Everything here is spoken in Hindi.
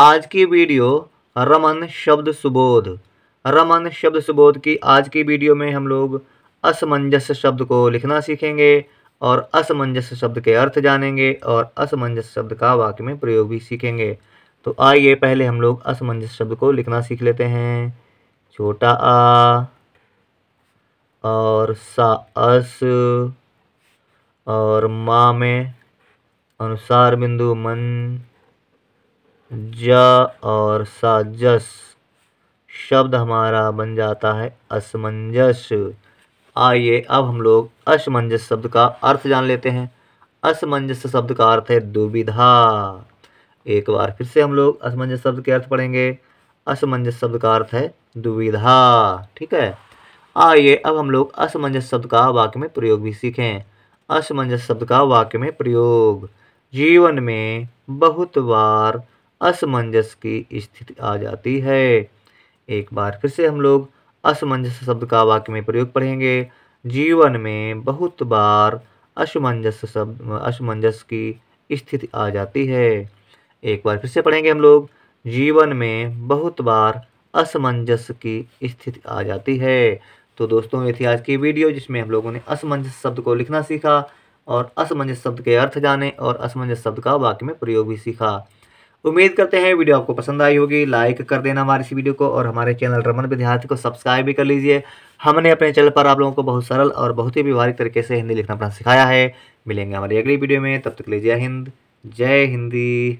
आज की वीडियो रमन शब्द सुबोध रमन शब्द सुबोध की आज की वीडियो में हम लोग असमंजस शब्द को लिखना सीखेंगे और असमंजस शब्द के अर्थ जानेंगे और असमंजस शब्द का वाक्य में प्रयोग भी सीखेंगे तो आइए पहले हम लोग असमंजस शब्द को लिखना सीख लेते हैं छोटा आ और सा अस और माँ में अनुसार बिंदु मन ज और साजस शब्द हमारा बन जाता है असमंजस आइए अब हम लोग असमंजस शब्द का अर्थ जान लेते हैं असमंजस शब्द का अर्थ है दुविधा एक बार फिर से हम लोग असमंजस शब्द के अर्थ पढ़ेंगे असमंजस शब्द का अर्थ है दुविधा ठीक है आइए अब हम लोग असमंजस शब्द का वाक्य में प्रयोग भी सीखें असमंजस शब्द का वाक्य में प्रयोग जीवन में बहुत बार असमंजस की स्थिति आ जाती है एक बार फिर से हम लोग असमंजस शब्द का वाक्य में प्रयोग पढ़ेंगे जीवन में बहुत बार असमंजस शब्द असमंजस की स्थिति आ जाती है एक बार फिर से पढ़ेंगे हम लोग जीवन में बहुत बार असमंजस की स्थिति आ जाती है तो दोस्तों ये थी आज की वीडियो जिसमें हम लोगों ने असमंजस शब्द को लिखना सीखा और असमंजस शब्द के अर्थ जाने और असमंजस शब्द का वाक्य में प्रयोग भी सीखा उम्मीद करते हैं वीडियो आपको पसंद आई होगी लाइक कर देना हमारे इस वीडियो को और हमारे चैनल रमन विद्यार्थी को सब्सक्राइब भी कर लीजिए हमने अपने चैनल पर आप लोगों को बहुत सरल और बहुत ही व्यवहारिक तरीके से हिंदी लिखना पढ़ना सिखाया है मिलेंगे हमारी अगली वीडियो में तब तक लीजिए हिंद जय हिंदी